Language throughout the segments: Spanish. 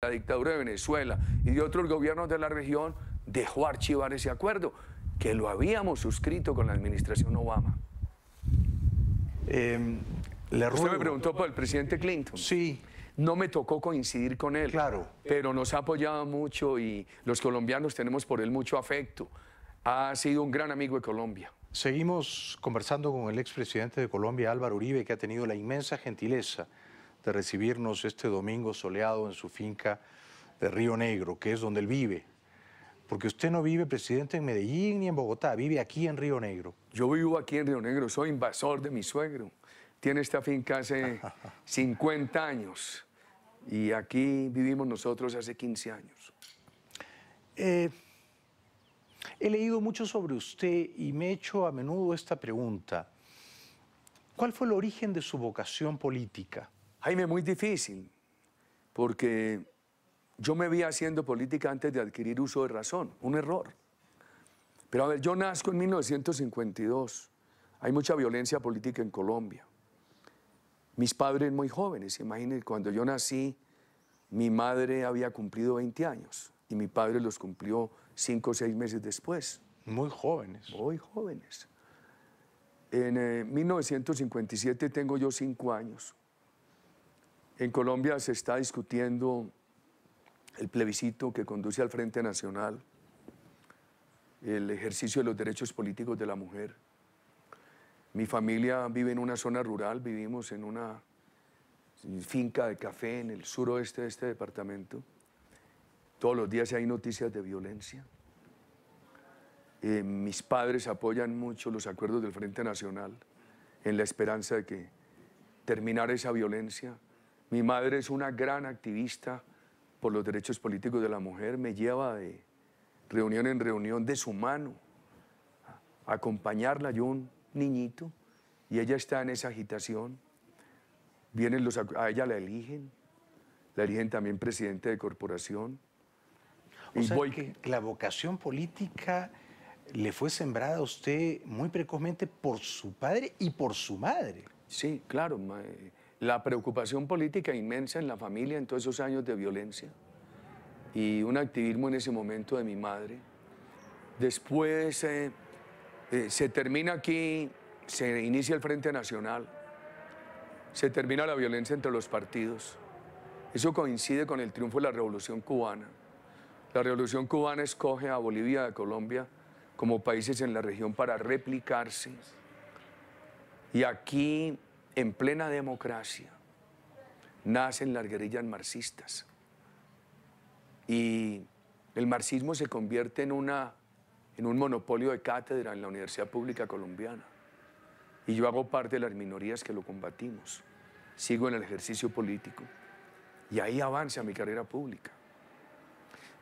la dictadura de Venezuela y de otros gobiernos de la región, dejó archivar ese acuerdo, que lo habíamos suscrito con la administración Obama. Em, Usted me preguntó por el presidente Clinton. Sí. No me tocó coincidir con él. Claro. Pero nos ha apoyado mucho y los colombianos tenemos por él mucho afecto. Ha sido un gran amigo de Colombia. Seguimos conversando con el expresidente de Colombia, Álvaro Uribe, que ha tenido la inmensa gentileza recibirnos este domingo soleado en su finca de Río Negro, que es donde él vive. Porque usted no vive, presidente, en Medellín ni en Bogotá, vive aquí en Río Negro. Yo vivo aquí en Río Negro, soy invasor de mi suegro. Tiene esta finca hace 50 años y aquí vivimos nosotros hace 15 años. Eh, he leído mucho sobre usted y me he hecho a menudo esta pregunta. ¿Cuál fue el origen de su vocación política? Jaime, muy difícil, porque yo me vi haciendo política antes de adquirir uso de razón, un error. Pero a ver, yo nazco en 1952, hay mucha violencia política en Colombia. Mis padres muy jóvenes, imagínense, cuando yo nací, mi madre había cumplido 20 años y mi padre los cumplió 5 o 6 meses después. Muy jóvenes. Muy jóvenes. En 1957 eh, tengo yo 5 años. En Colombia se está discutiendo el plebiscito que conduce al Frente Nacional, el ejercicio de los derechos políticos de la mujer. Mi familia vive en una zona rural, vivimos en una finca de café en el suroeste de este departamento. Todos los días hay noticias de violencia. Eh, mis padres apoyan mucho los acuerdos del Frente Nacional en la esperanza de que terminar esa violencia mi madre es una gran activista por los derechos políticos de la mujer, me lleva de reunión en reunión de su mano a acompañarla. Yo, un niñito, y ella está en esa agitación. Vienen los, a ella la eligen, la eligen también presidente de corporación. O sea que la vocación política le fue sembrada a usted muy precozmente por su padre y por su madre. Sí, claro. Eh, la preocupación política inmensa en la familia en todos esos años de violencia y un activismo en ese momento de mi madre. Después eh, eh, se termina aquí, se inicia el Frente Nacional, se termina la violencia entre los partidos. Eso coincide con el triunfo de la Revolución Cubana. La Revolución Cubana escoge a Bolivia y a Colombia como países en la región para replicarse. Y aquí en plena democracia nacen las guerrillas marxistas y el marxismo se convierte en, una, en un monopolio de cátedra en la Universidad Pública Colombiana y yo hago parte de las minorías que lo combatimos. Sigo en el ejercicio político y ahí avanza mi carrera pública.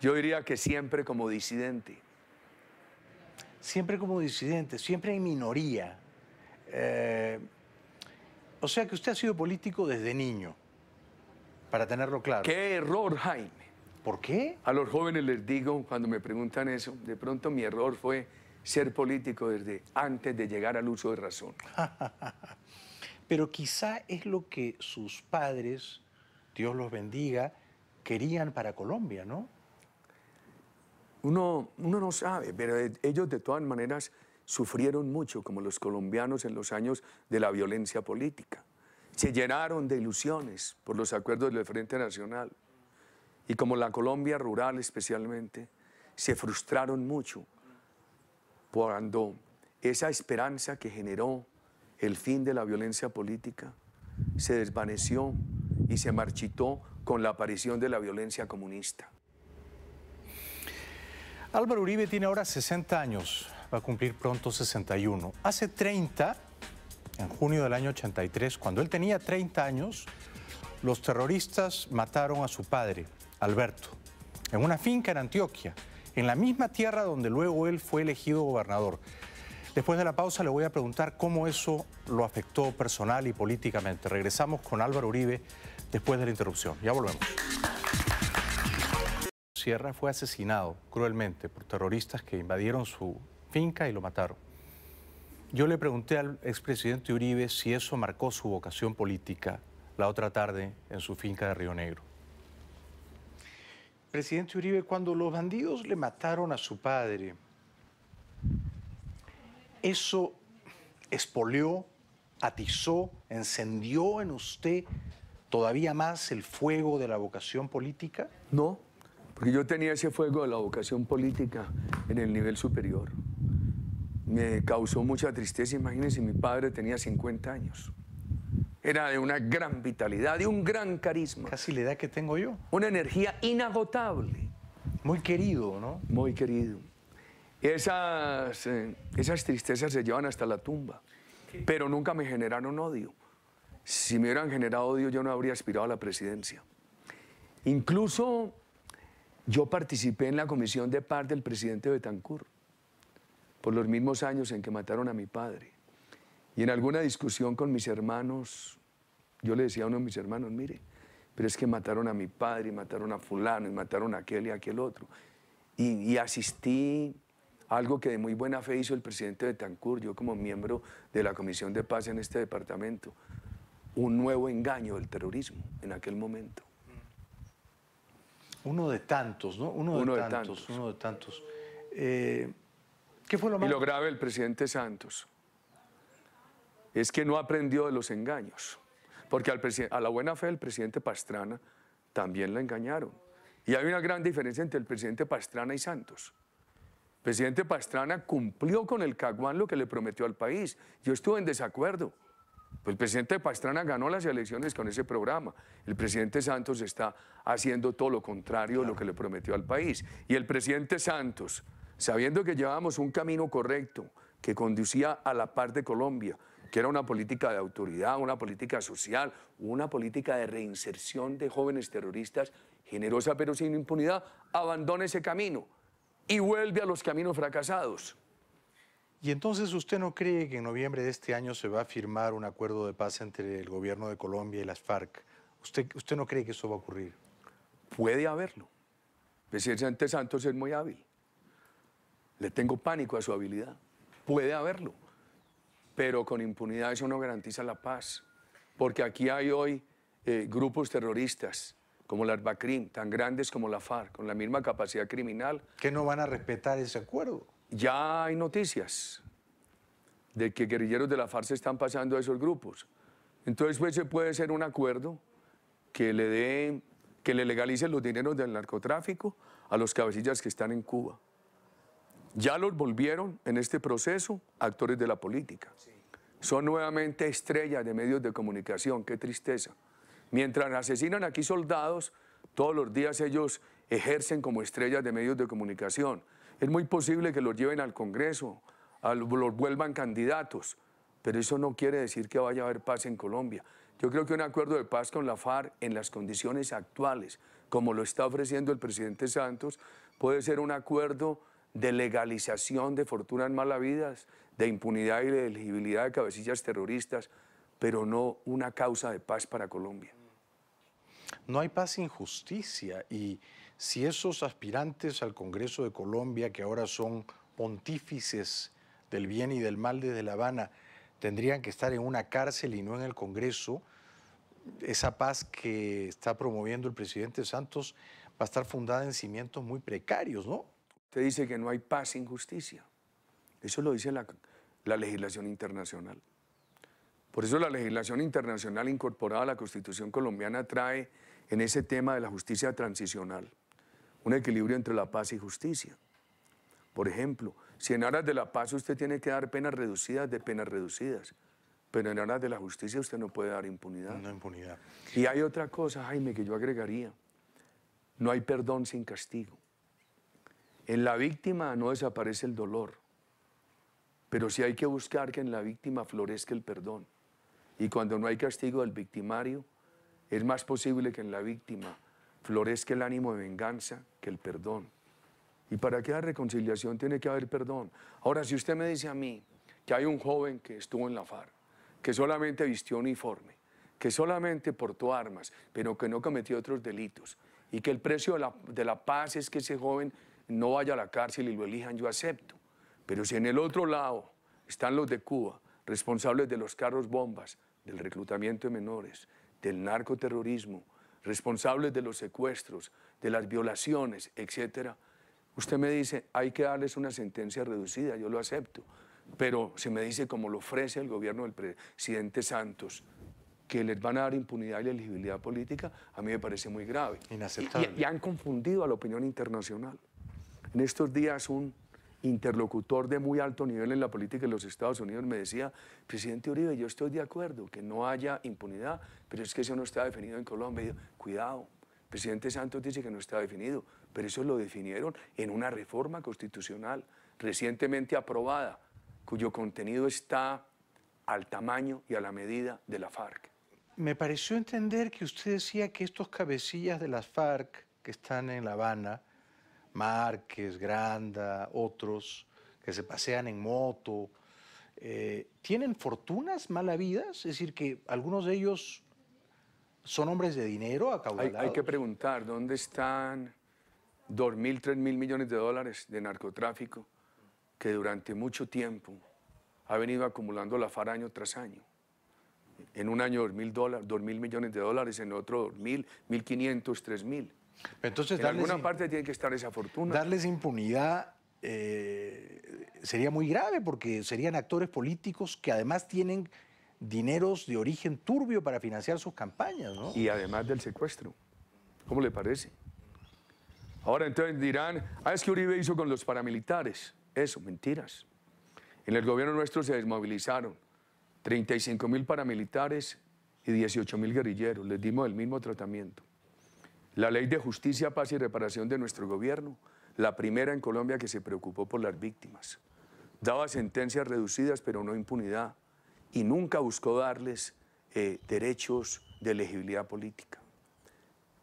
Yo diría que siempre como disidente. Siempre como disidente, siempre en minoría. Eh, o sea que usted ha sido político desde niño, para tenerlo claro. Qué error, Jaime. ¿Por qué? A los jóvenes les digo, cuando me preguntan eso, de pronto mi error fue ser político desde antes de llegar al uso de razón. Pero quizá es lo que sus padres, Dios los bendiga, querían para Colombia, ¿no? Uno, uno no sabe, pero e, ellos de todas maneras sufrieron mucho, como los colombianos en los años de la violencia política. Se llenaron de ilusiones por los acuerdos del Frente Nacional. Y como la Colombia rural especialmente, se frustraron mucho cuando esa esperanza que generó el fin de la violencia política se desvaneció y se marchitó con la aparición de la violencia comunista. Álvaro Uribe tiene ahora 60 años va a cumplir pronto 61. Hace 30, en junio del año 83, cuando él tenía 30 años, los terroristas mataron a su padre, Alberto, en una finca en Antioquia, en la misma tierra donde luego él fue elegido gobernador. Después de la pausa le voy a preguntar cómo eso lo afectó personal y políticamente. Regresamos con Álvaro Uribe después de la interrupción. Ya volvemos. Sierra fue asesinado cruelmente por terroristas que invadieron su finca y lo mataron. Yo le pregunté al expresidente Uribe si eso marcó su vocación política la otra tarde en su finca de Río Negro. Presidente Uribe, cuando los bandidos le mataron a su padre, ¿eso espoleó, atizó, encendió en usted todavía más el fuego de la vocación política? No, porque yo tenía ese fuego de la vocación política en el nivel superior me causó mucha tristeza. Imagínense, mi padre tenía 50 años. Era de una gran vitalidad, de un gran carisma. Casi la edad que tengo yo. Una energía inagotable. Muy querido, ¿no? Muy querido. Esas, eh, esas tristezas se llevan hasta la tumba, pero nunca me generaron odio. Si me hubieran generado odio, yo no habría aspirado a la presidencia. Incluso yo participé en la comisión de paz del presidente Betancourt por los mismos años en que mataron a mi padre. Y en alguna discusión con mis hermanos, yo le decía a uno de mis hermanos, mire, pero es que mataron a mi padre, y mataron a fulano, y mataron a aquel y aquel otro. Y, asistí a algo que de muy buena fe hizo el presidente de Tancur, yo como miembro de la Comisión de Paz en este departamento, un nuevo engaño del terrorismo en aquel momento. Uno de tantos, ¿no? Uno de, tantos, de tantos, uno de tantos. Eh... ¿Qué fue lo Y lo grave del presidente Santos es que no aprendió de los engaños. Porque a la buena fe del presidente Pastrana también la engañaron. Y hay una gran diferencia entre el presidente Pastrana y Santos. El presidente Pastrana cumplió con el Caguán lo que le prometió al país. Yo estuve en desacuerdo. Pues el presidente Pastrana ganó las elecciones con ese programa. El presidente Santos está haciendo todo lo contrario de lo que le prometió al país. Y el presidente Santos, sabiendo que llevábamos un camino correcto que conducía a la paz de Colombia, que era una política de autoridad, una política social, una política de reinserción de jóvenes terroristas, generosa pero sin impunidad, abandona ese camino y vuelve a los caminos fracasados. ¿Y entonces usted no cree que en noviembre de este año se va a firmar un acuerdo de paz entre el gobierno de Colombia y las FARC? ¿Usted, usted no cree que eso va a ocurrir? Puede haberlo. El presidente Santos es muy hábil. Le tengo pánico a su habilidad. Puede haberlo, pero con impunidad eso no garantiza la paz, porque aquí hay hoy eh, grupos terroristas como la Arbacrim, tan grandes como la FARC, con la misma capacidad criminal. Que no van a respetar ese acuerdo. Ya hay noticias de que guerrilleros de la FARC se están pasando a esos grupos. Entonces, pues, se puede ser un acuerdo que le, dé, que le legalicen los dineros del narcotráfico a los cabecillas que están en Cuba. Ya los volvieron en este proceso actores de la política. Son nuevamente estrellas de medios de comunicación, qué tristeza. Mientras asesinan aquí soldados, todos los días ellos ejercen como estrellas de medios de comunicación. Es muy posible que los lleven al Congreso, los vuelvan candidatos, pero eso no quiere decir que vaya a haber paz en Colombia. Yo creo que un acuerdo de paz con la FARC en las condiciones actuales, como lo está ofreciendo el presidente Santos, puede ser un acuerdo de legalización de fortunas malavidas, de impunidad y de elegibilidad de cabecillas terroristas, pero no una causa de paz para Colombia. No hay paz sin justicia y si esos aspirantes al Congreso de Colombia, que ahora son pontífices del bien y del mal desde La Habana, tendrían que estar en una cárcel y no en el Congreso, esa paz que está promoviendo el presidente Santos va a estar fundada en cimientos muy precarios, ¿no? dice que no hay paz sin justicia. Eso lo dice la, legislación internacional. Por eso la legislación internacional incorporada a la Constitución colombiana trae en ese tema de la justicia transicional un equilibrio entre la paz y justicia. Por ejemplo, si en aras de la paz usted tiene que dar penas reducidas de penas reducidas, pero en aras de la justicia usted no puede dar impunidad. No impunidad. Y hay otra cosa, Jaime, que yo agregaría. No hay perdón sin castigo. En la víctima no desaparece el dolor, pero sí hay que buscar que en la víctima florezca el perdón. Y cuando no hay castigo del victimario, es más posible que en la víctima florezca el ánimo de venganza que el perdón. Y para que haya reconciliación tiene que haber perdón. Ahora, si usted me dice a mí que hay un joven que estuvo en la FARC, que solamente vistió uniforme, que solamente portó armas, pero que no cometió otros delitos, y que el precio de la, de la paz es que ese joven no vaya a la cárcel y lo elijan, yo acepto. Pero si en el otro lado están los de Cuba, responsables de los carros bombas, del reclutamiento de menores, del narcoterrorismo, responsables de los secuestros, de las violaciones, etc., usted me dice, hay que darles una sentencia reducida, yo lo acepto. Pero si me dice, como lo ofrece el gobierno del presidente Santos, que les van a dar impunidad y elegibilidad política, a mí me parece muy grave. Inaceptable. Y, y han confundido a la opinión internacional. En estos días un interlocutor de muy alto nivel en la política de los Estados Unidos me decía, presidente Uribe, yo estoy de acuerdo que no haya impunidad, pero es que eso no está definido en Colombia. Cuidado, presidente Santos dice que no está definido, pero eso lo definieron en una reforma constitucional recientemente aprobada, cuyo contenido está al tamaño y a la medida de la FARC. Me pareció entender que usted decía que estos cabecillas de la FARC que están en La Habana, Márquez, Granda, otros, que se pasean en moto, eh, tienen fortunas malavidas, es decir, que algunos de ellos son hombres de dinero acaudalados. Hay, hay que preguntar, ¿dónde están 2.000, 3.000 millones de dólares de narcotráfico que durante mucho tiempo ha venido acumulando la FARA año tras año? En un año 2.000 mil millones de dólares, en otro 2.000, 1.500, 3.000. Entonces, en alguna parte tiene que estar esa fortuna. Darles impunidad eh, sería muy grave porque serían actores políticos que además tienen dineros de origen turbio para financiar sus campañas. Y además del secuestro. ¿Cómo le parece? Ahora entonces dirán, ah, es que Uribe hizo con los paramilitares. Eso, mentiras. En el gobierno nuestro se desmovilizaron 35 mil paramilitares y 18 mil guerrilleros. Les dimos el mismo tratamiento. La ley de justicia, paz y reparación de nuestro gobierno, la primera en Colombia que se preocupó por las víctimas. Daba sentencias reducidas, pero no impunidad, y nunca buscó darles eh, derechos de elegibilidad política.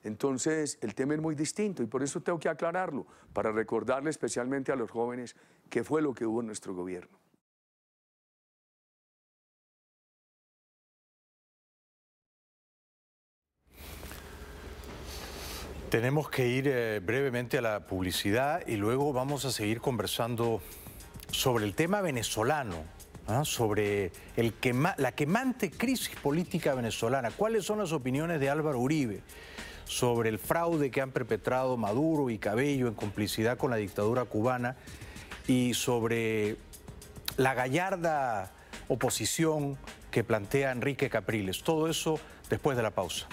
Entonces, el tema es muy distinto y por eso tengo que aclararlo, para recordarle especialmente a los jóvenes qué fue lo que hubo en nuestro gobierno. Tenemos que ir eh, brevemente a la publicidad y luego vamos a seguir conversando sobre el tema venezolano, ¿ah? sobre la quemante crisis política venezolana. ¿Cuáles son las opiniones de Álvaro Uribe sobre el fraude que han perpetrado Maduro y Cabello en complicidad con la dictadura cubana y sobre la gallarda oposición que plantea Enrique Capriles? Todo eso después de la pausa.